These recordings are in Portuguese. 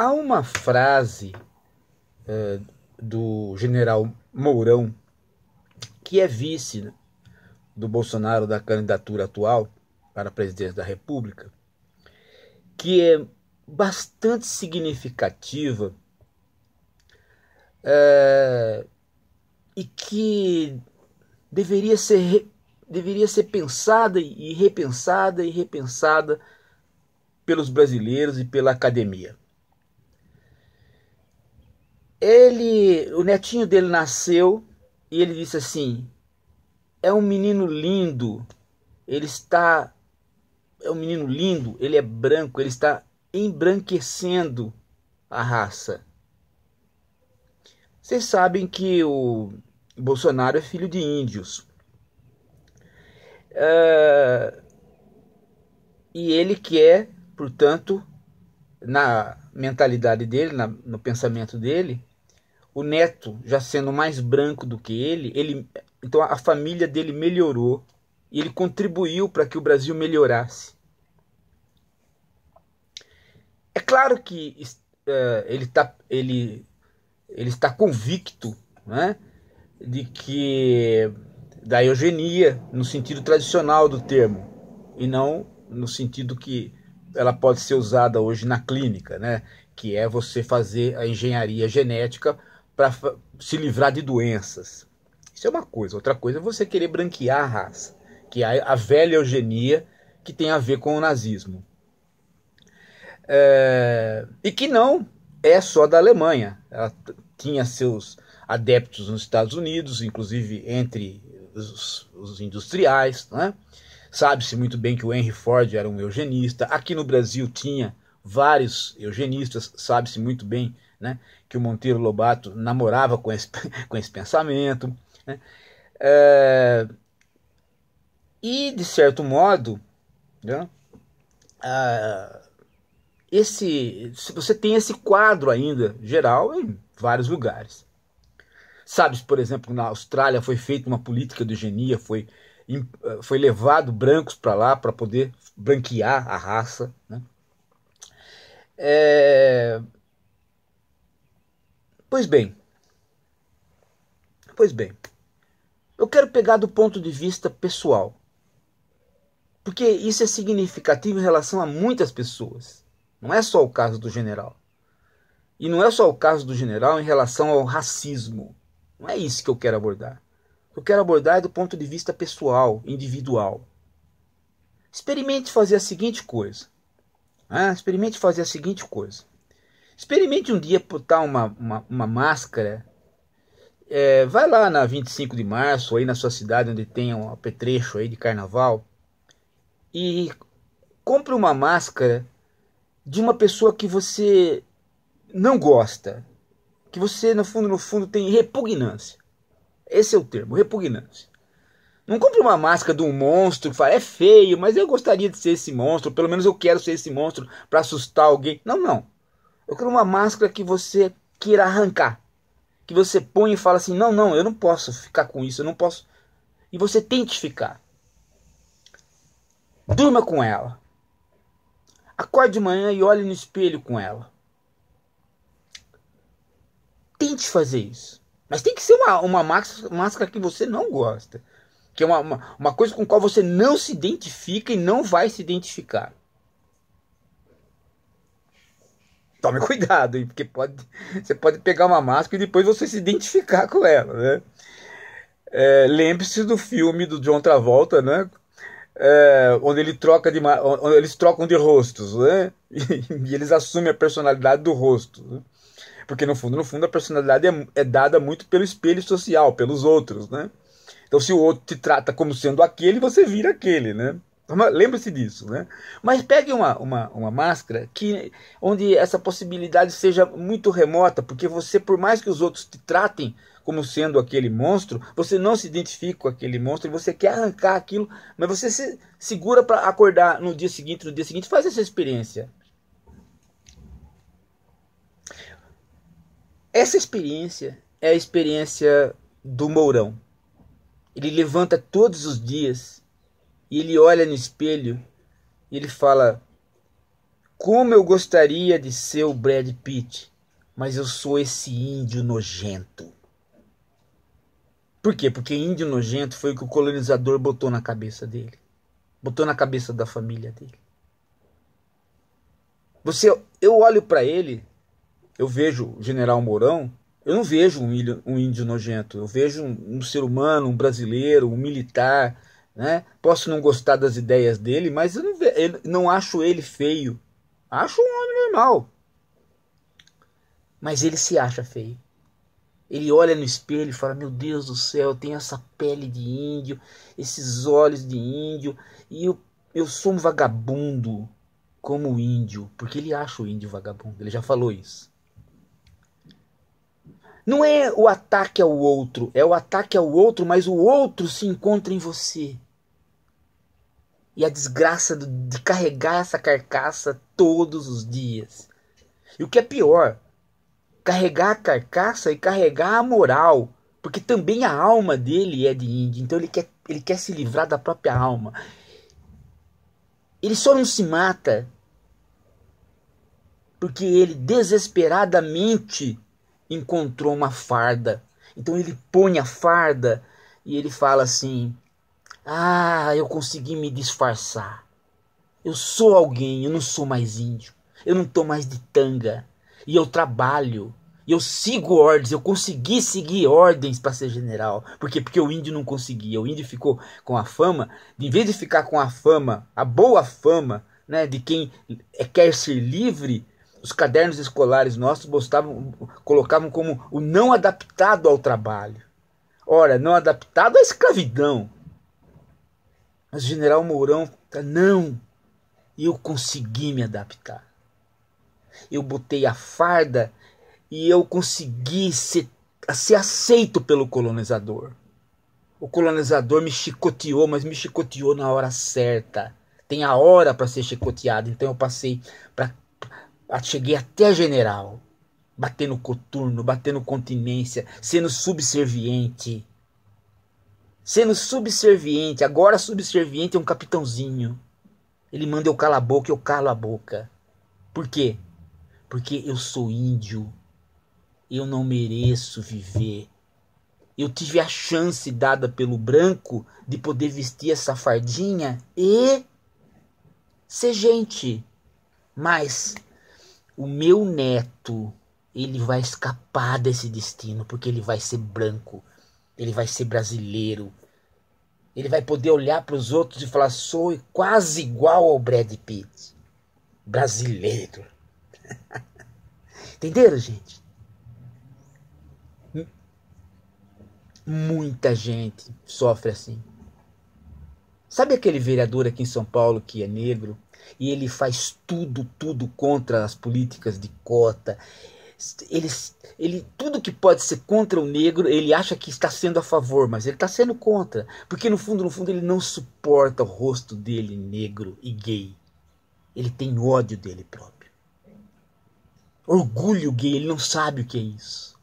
Há uma frase eh, do general Mourão, que é vice do Bolsonaro da candidatura atual para a presidência da República, que é bastante significativa é, e que deveria ser, deveria ser pensada e repensada e repensada pelos brasileiros e pela academia ele, o netinho dele nasceu e ele disse assim: é um menino lindo, ele está, é um menino lindo, ele é branco, ele está embranquecendo a raça. Vocês sabem que o Bolsonaro é filho de índios. Uh, e ele quer, é, portanto, na mentalidade dele, na, no pensamento dele, o neto já sendo mais branco do que ele, ele então a família dele melhorou e ele contribuiu para que o Brasil melhorasse. É claro que uh, ele, tá, ele, ele está convicto né, de que da eugenia no sentido tradicional do termo e não no sentido que ela pode ser usada hoje na clínica, né? que é você fazer a engenharia genética para se livrar de doenças. Isso é uma coisa. Outra coisa é você querer branquear a raça, que é a velha eugenia que tem a ver com o nazismo. É... E que não é só da Alemanha. Ela tinha seus adeptos nos Estados Unidos, inclusive entre os, os industriais. Né? Sabe-se muito bem que o Henry Ford era um eugenista. Aqui no Brasil tinha vários eugenistas, sabe-se muito bem né? que o Monteiro Lobato namorava com esse, com esse pensamento. Né? É, e, de certo modo, né? ah, esse, você tem esse quadro ainda geral em vários lugares. Sabe, por exemplo, na Austrália foi feita uma política de eugenia, foi, eh, foi levado brancos para lá para poder branquear a raça. Né? É, Pois bem, pois bem, eu quero pegar do ponto de vista pessoal, porque isso é significativo em relação a muitas pessoas. Não é só o caso do general. E não é só o caso do general em relação ao racismo. Não é isso que eu quero abordar. eu quero abordar é do ponto de vista pessoal, individual. Experimente fazer a seguinte coisa. Ah, experimente fazer a seguinte coisa. Experimente um dia botar uma, uma, uma máscara. É, vai lá na 25 de março, aí na sua cidade, onde tem um apetrecho aí de carnaval, e compre uma máscara de uma pessoa que você não gosta, que você no fundo no fundo tem repugnância. Esse é o termo, repugnância. Não compre uma máscara de um monstro, que fala é feio, mas eu gostaria de ser esse monstro, pelo menos eu quero ser esse monstro para assustar alguém. Não, não. Eu quero uma máscara que você queira arrancar. Que você põe e fala assim: não, não, eu não posso ficar com isso, eu não posso. E você tente ficar. Durma com ela. Acorde de manhã e olhe no espelho com ela. Tente fazer isso. Mas tem que ser uma, uma máscara que você não gosta. Que é uma, uma, uma coisa com qual você não se identifica e não vai se identificar. tome cuidado, porque pode, você pode pegar uma máscara e depois você se identificar com ela, né? É, Lembre-se do filme do John Travolta, né? É, onde ele troca de, onde eles trocam de rostos, né? E, e eles assumem a personalidade do rosto, né? porque no fundo, no fundo, a personalidade é, é dada muito pelo espelho social, pelos outros, né? Então, se o outro te trata como sendo aquele, você vira aquele, né? Lembre-se disso, né? Mas pegue uma, uma, uma máscara que onde essa possibilidade seja muito remota, porque você, por mais que os outros te tratem como sendo aquele monstro, você não se identifica com aquele monstro, e você quer arrancar aquilo, mas você se segura para acordar no dia seguinte, no dia seguinte, faz essa experiência. Essa experiência é a experiência do Mourão. Ele levanta todos os dias e ele olha no espelho e ele fala: Como eu gostaria de ser o Brad Pitt, mas eu sou esse índio nojento. Por quê? Porque índio nojento foi o que o colonizador botou na cabeça dele, botou na cabeça da família dele. Você, eu olho para ele, eu vejo o General Mourão, eu não vejo um índio, um índio nojento, eu vejo um, um ser humano, um brasileiro, um militar, né? Posso não gostar das ideias dele, mas eu não, eu não acho ele feio. Acho um homem normal. Mas ele se acha feio. Ele olha no espelho e fala: Meu Deus do céu, eu tenho essa pele de índio, esses olhos de índio, e eu, eu sou um vagabundo como o índio, porque ele acha o índio vagabundo, ele já falou isso. Não é o ataque ao outro, é o ataque ao outro, mas o outro se encontra em você e a desgraça de carregar essa carcaça todos os dias. E o que é pior, carregar a carcaça e carregar a moral, porque também a alma dele é de índio, então ele quer, ele quer se livrar da própria alma. Ele só não se mata porque ele desesperadamente encontrou uma farda. Então ele põe a farda e ele fala assim: ah, eu consegui me disfarçar. Eu sou alguém, eu não sou mais índio. Eu não tô mais de tanga. E eu trabalho. E eu sigo ordens. Eu consegui seguir ordens para ser general. Porque porque o índio não conseguia. O índio ficou com a fama. Em vez de ficar com a fama, a boa fama, né, de quem é, quer ser livre, os cadernos escolares nossos gostavam, colocavam como o não adaptado ao trabalho. Ora, não adaptado à escravidão, mas o general Mourão, não, eu consegui me adaptar. Eu botei a farda e eu consegui ser, ser aceito pelo colonizador. O colonizador me chicoteou, mas me chicoteou na hora certa. Tem a hora para ser chicoteado, então eu passei para cheguei até general, batendo coturno, batendo continência, sendo subserviente, sendo subserviente, agora subserviente é um capitãozinho. Ele manda eu calar a boca, eu calo a boca. Por quê? Porque eu sou índio. Eu não mereço viver. Eu tive a chance dada pelo branco de poder vestir essa fardinha e ser gente. Mas o meu neto, ele vai escapar desse destino porque ele vai ser branco ele vai ser brasileiro. Ele vai poder olhar para os outros e falar: sou quase igual ao Brad Pitt. Brasileiro. Entenderam, gente? Muita gente sofre assim. Sabe aquele vereador aqui em São Paulo que é negro e ele faz tudo, tudo contra as políticas de cota? ele, ele, tudo que pode ser contra o negro, ele acha que está sendo a favor, mas ele está sendo contra. Porque no fundo, no fundo, ele não suporta o rosto dele negro e gay. Ele tem ódio dele próprio. Orgulho gay, ele não sabe o que é isso.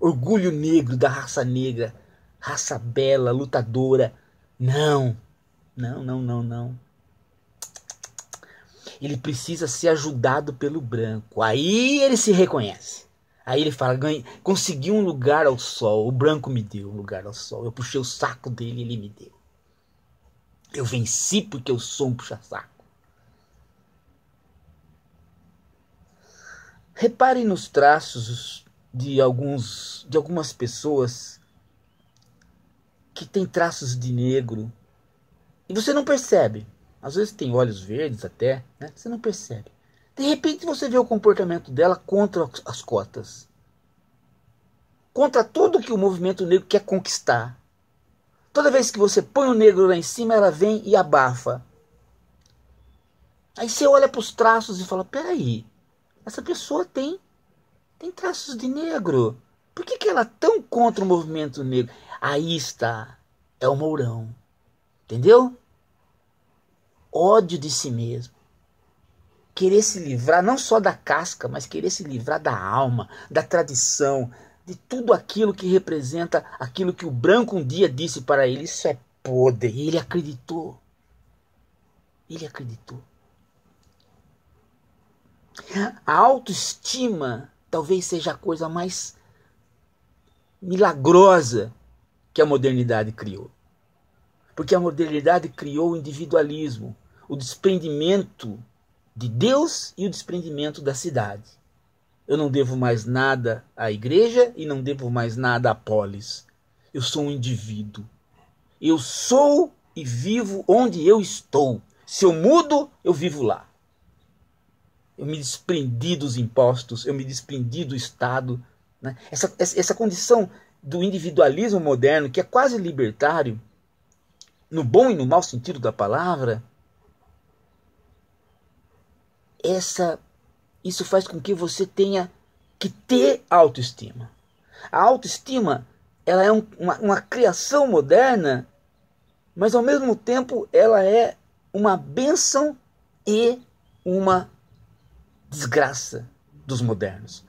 Orgulho negro da raça negra, raça bela, lutadora. Não, não, não, não, não ele precisa ser ajudado pelo branco. Aí ele se reconhece. Aí ele fala: ganhei, consegui um lugar ao sol. O branco me deu um lugar ao sol. Eu puxei o saco dele e ele me deu. Eu venci porque eu sou um puxa-saco. Reparem nos traços de alguns de algumas pessoas que têm traços de negro e você não percebe. Às vezes tem olhos verdes até, né? Você não percebe. De repente você vê o comportamento dela contra as cotas. Contra tudo que o movimento negro quer conquistar. Toda vez que você põe o negro lá em cima, ela vem e abafa. Aí você olha para os traços e fala: peraí, essa pessoa tem, tem traços de negro. Por que, que ela é tão contra o movimento negro? Aí está, é o Mourão. Entendeu? ódio de si mesmo. Querer se livrar não só da casca, mas querer se livrar da alma, da tradição, de tudo aquilo que representa aquilo que o branco um dia disse para ele: Isso é podre. E ele acreditou. Ele acreditou. A autoestima talvez seja a coisa mais milagrosa que a modernidade criou. Porque a modernidade criou o individualismo, o desprendimento de Deus e o desprendimento da cidade. Eu não devo mais nada à igreja e não devo mais nada à polis. Eu sou um indivíduo. Eu sou e vivo onde eu estou. Se eu mudo, eu vivo lá. Eu me desprendi dos impostos, eu me desprendi do Estado. Né? Essa, essa condição do individualismo moderno, que é quase libertário, no bom e no mau sentido da palavra, essa isso faz com que você tenha que ter autoestima. A autoestima ela é um, uma, uma criação moderna, mas ao mesmo tempo ela é uma benção e uma desgraça dos modernos.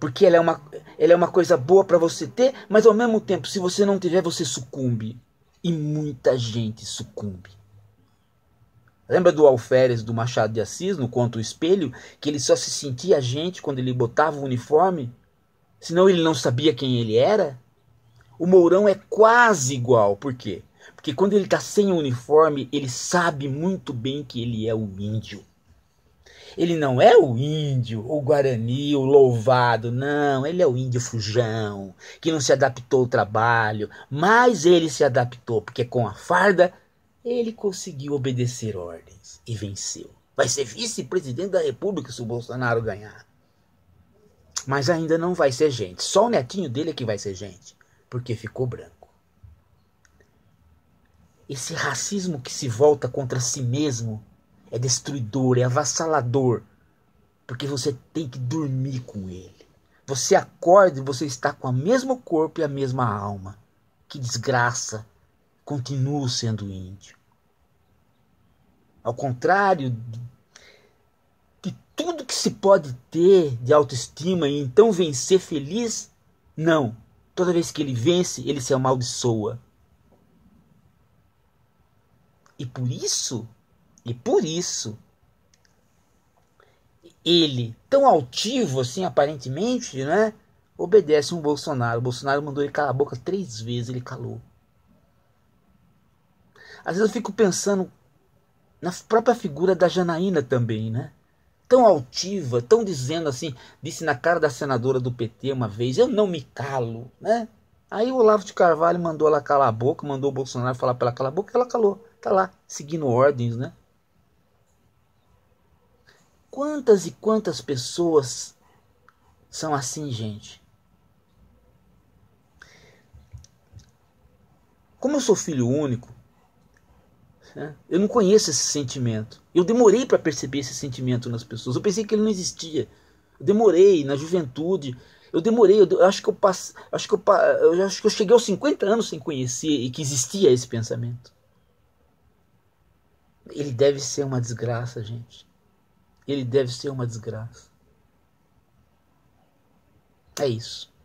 Porque ela é uma, ela é uma coisa boa para você ter, mas ao mesmo tempo, se você não tiver, você sucumbe. E muita gente sucumbe. Lembra do alferes do Machado de Assis, no conto O Espelho, que ele só se sentia gente quando ele botava o uniforme? Senão ele não sabia quem ele era? O Mourão é quase igual, por quê? Porque quando ele está sem o uniforme, ele sabe muito bem que ele é o índio. Ele não é o índio, o guarani, o louvado, não. Ele é o índio fujão, que não se adaptou ao trabalho, mas ele se adaptou, porque com a farda ele conseguiu obedecer ordens e venceu. Vai ser vice-presidente da República se o Bolsonaro ganhar. Mas ainda não vai ser gente. Só o netinho dele é que vai ser gente, porque ficou branco. Esse racismo que se volta contra si mesmo é destruidor, é avassalador, porque você tem que dormir com ele. Você acorda e você está com o mesmo corpo e a mesma alma. Que desgraça! continuo sendo índio. Ao contrário de tudo que se pode ter de autoestima e então vencer feliz, não. Toda vez que ele vence, ele se amaldiçoa. E por isso, e por isso, ele, tão altivo assim aparentemente, né? Obedece um Bolsonaro. O Bolsonaro mandou ele calar a boca três vezes, ele calou. Às vezes eu fico pensando na própria figura da Janaína também, né? Tão altiva, tão dizendo assim, disse na cara da senadora do PT uma vez, eu não me calo, né? Aí o Olavo de Carvalho mandou ela calar a boca, mandou o Bolsonaro falar pra ela calar a boca, e ela calou. Tá lá, seguindo ordens, né? Quantas e quantas pessoas são assim, gente? Como eu sou filho único, né? Eu não conheço esse sentimento. Eu demorei para perceber esse sentimento nas pessoas. Eu pensei que ele não existia. Eu demorei na juventude. Eu demorei. Eu, acho que eu passe, acho que eu, eu acho que eu cheguei aos 50 anos sem conhecer e que existia esse pensamento. Ele deve ser uma desgraça, gente. Ele deve ser uma desgraça. É isso.